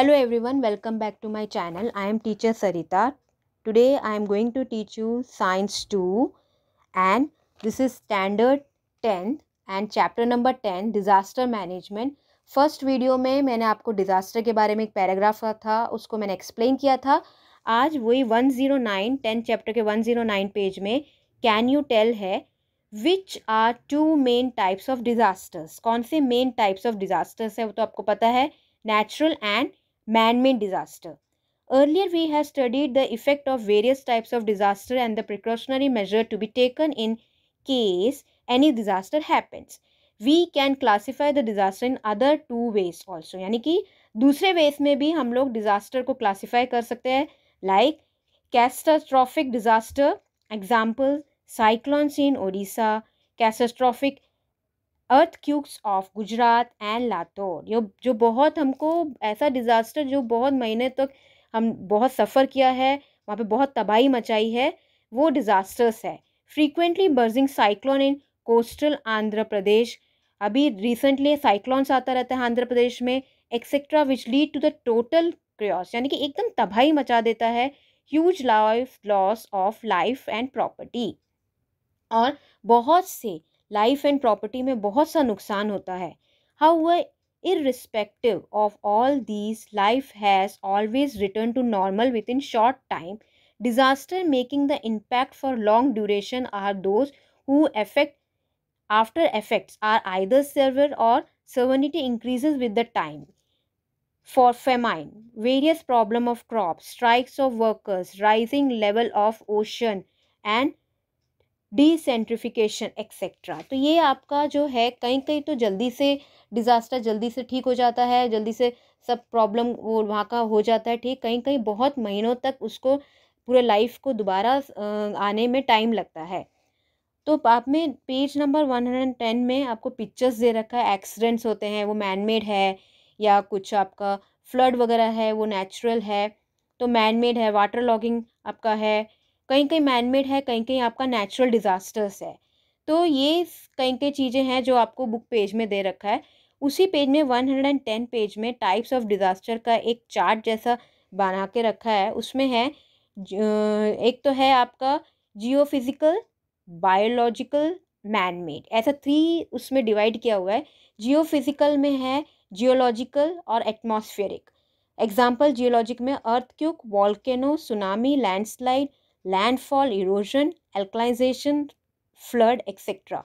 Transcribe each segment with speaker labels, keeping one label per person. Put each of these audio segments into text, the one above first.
Speaker 1: Hello everyone welcome back to my channel I am teacher Sarita today I am going to teach you science two and this is standard ten and chapter number ten disaster management first video में मैंने आपको disaster के बारे में एक paragraph था उसको मैंने एक्सप्लेन किया था आज वही वन ज़ीरो चैप्टर के वन पेज oh में कैन यू टेल है which are two main types of disasters कौन से मेन टाइप्स ऑफ डिज़ास्टर्स हैं वो तो आपको पता है natural and man made disaster. Earlier, we have studied the effect of various types of disaster and the precautionary measure to be taken in case any disaster happens. We can classify the disaster in other two ways also. यानी कि दूसरे veg में भी हम लोग disaster को classify कर सकते हैं like catastrophic disaster example cyclones in Odisha catastrophic earthquakes of Gujarat and Latur जो जो बहुत हमको ऐसा डिज़ास्टर जो बहुत महीने तक हम बहुत सफ़र किया है वहाँ पे बहुत तबाही मचाई है वो डिज़ास्टर्स है frequently bursting cyclone in coastal Andhra Pradesh अभी रिसेंटली साइक्लोन्स आता रहता है आंध्र प्रदेश में etcetera which lead to the total cross यानी कि एकदम तबाही मचा देता है huge life loss of life and property और बहुत से लाइफ एंड प्रॉपर्टी में बहुत सा नुकसान होता है however irrespective of all these life has always return to normal within short time disaster making the impact for long duration are those who effect after effects are either severe और severity increase with the time for famine various problem of crop strikes of workers rising level of ocean and desertification etcetera तो ये आपका जो है कहीं कहीं तो जल्दी से डिज़ास्टर जल्दी से ठीक हो जाता है जल्दी से सब प्रॉब्लम वो वहाँ का हो जाता है ठीक कहीं कहीं बहुत महीनों तक उसको पूरे लाइफ को दोबारा आने में टाइम लगता है तो आप में page number one hundred ten में आपको पिक्चर्स दे रखा है एक्सीडेंट्स होते हैं वो मैनमेड है या कुछ आपका फ्लड वगैरह है वो नेचुरल है तो मैनमेड है वाटर लॉगिंग आपका है कहीं कहीं मैनमेड है कहीं कहीं आपका नेचुरल डिज़ास्टर्स है तो ये कहीं कई चीज़ें हैं जो आपको बुक पेज में दे रखा है उसी पेज में one hundred and ten page में टाइप्स ऑफ डिज़ास्टर का एक चार्ट जैसा बना के रखा है उसमें है एक तो है आपका geophysical biological man made ऐसा थ्री उसमें डिवाइड किया हुआ है जियो फिज़िकल में है जियोलॉजिकल और एटमॉस्फेरिक एग्जाम्पल जियोलॉजिक में earthquake volcano tsunami landslide landfall erosion alkalization flood etcetera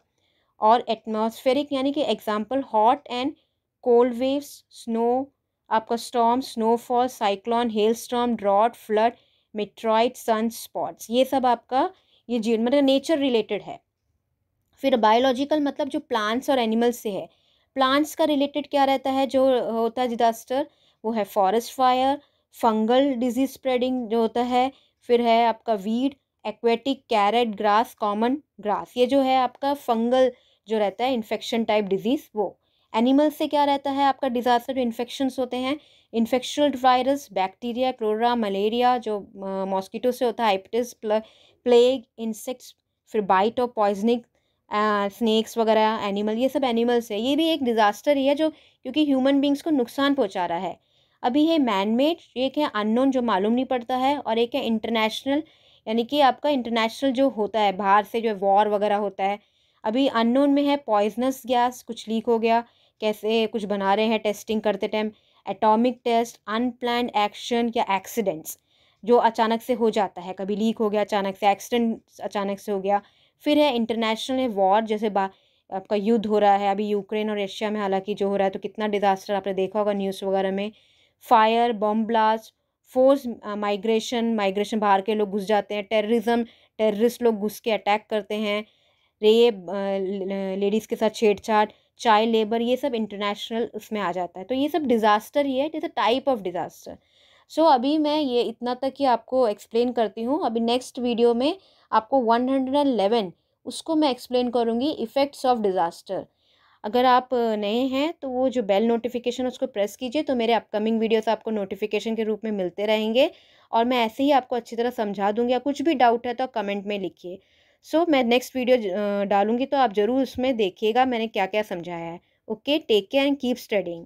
Speaker 1: और एटमॉस्फेरिक यानी कि example hot and cold waves snow आपका storm snowfall cyclone hail storm drought flood meteoroid sun spots ये सब आपका ये जीवन मतलब नेचर रिलेटेड है फिर बायोलॉजिकल मतलब जो प्लांट्स और एनिमल्स से है प्लांट्स का रिलेटेड क्या रहता है जो होता है डिजास्टर वो है forest fire fungal disease spreading जो होता है फिर है आपका weed aquatic carrot grass common grass ये जो है आपका फंगल जो रहता है इन्फेक्शन टाइप डिजीज़ वो एनिमल से क्या रहता है आपका डिज़ास्टर जो इन्फेक्शन होते हैं infectious virus bacteria cholera malaria जो मॉस्किटो से होता है हाइपटिस प्लेग इंसेक्ट्स फिर बाइट और पॉइजनिक स्नैक्स वगैरह एनिमल ये सब एनिमल्स है ये भी एक डिज़ास्टर ही है जो क्योंकि ह्यूमन बींग्स को नुकसान पहुँचा रहा है अभी है मैन मेड एक है अननोन जो मालूम नहीं पड़ता है और एक है इंटरनेशनल यानी कि आपका इंटरनेशनल जो होता है बाहर से जो वॉर वगैरह होता है अभी अननोन में है पॉइजनस गैस कुछ लीक हो गया कैसे कुछ बना रहे हैं टेस्टिंग करते time atomic test unplanned action या एक्सीडेंट्स जो अचानक से हो जाता है कभी लीक हो गया अचानक से एक्सीडेंट अचानक से हो गया फिर है इंटरनेशनल है वॉर जैसे बा आपका युद्ध हो रहा है अभी यूक्रेन और रशिया में हालांकि जो हो रहा है तो कितना डिज़ास्टर आपने देखा होगा न्यूज़ वगैरह में fire bomb blast force migration migration बाहर के लोग घुस जाते हैं टेररिज्म टेररिस्ट लोग घुस के अटैक करते हैं रेप लेडीज़ uh, uh, के साथ छेड़छाड़ चाइल्ड लेबर ये सब इंटरनेशनल उसमें आ जाता है तो ये सब डिज़ास्टर ही है it is a type of disaster so अभी मैं ये इतना तक ही आपको एक्सप्लेन करती हूँ अभी नेक्स्ट वीडियो में आपको वन हंड्रेड एंड लेवन उसको मैं एक्सप्लेन करूँगी इफ़ेक्ट्स ऑफ डिज़ास्टर अगर आप नए हैं तो वो जो बेल नोटिफिकेशन उसको प्रेस कीजिए तो मेरे अपकमिंग वीडियोस आपको नोटिफिकेशन के रूप में मिलते रहेंगे और मैं ऐसे ही आपको अच्छी तरह समझा दूँगी या कुछ भी डाउट है तो कमेंट में लिखिए सो so, मैं नेक्स्ट वीडियो डालूँगी तो आप ज़रूर उसमें देखिएगा मैंने क्या क्या समझाया है okay take care and keep studying